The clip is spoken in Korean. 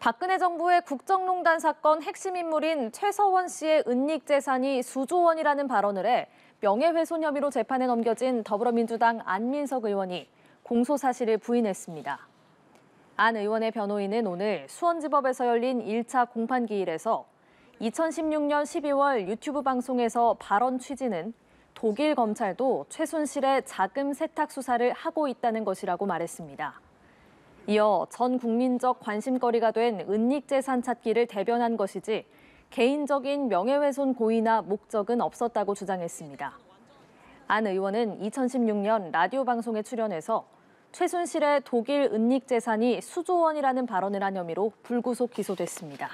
박근혜 정부의 국정농단 사건 핵심 인물인 최서원 씨의 은닉 재산이 수조 원이라는 발언을 해 명예훼손 혐의로 재판에 넘겨진 더불어민주당 안민석 의원이 공소 사실을 부인했습니다. 안 의원의 변호인은 오늘 수원지법에서 열린 1차 공판 기일에서 2016년 12월 유튜브 방송에서 발언 취지는 독일 검찰도 최순실의 자금 세탁 수사를 하고 있다는 것이라고 말했습니다. 이어 전 국민적 관심거리가 된 은닉재산 찾기를 대변한 것이지 개인적인 명예훼손 고의나 목적은 없었다고 주장했습니다. 안 의원은 2016년 라디오 방송에 출연해서 최순실의 독일 은닉재산이 수조 원이라는 발언을 한 혐의로 불구속 기소됐습니다.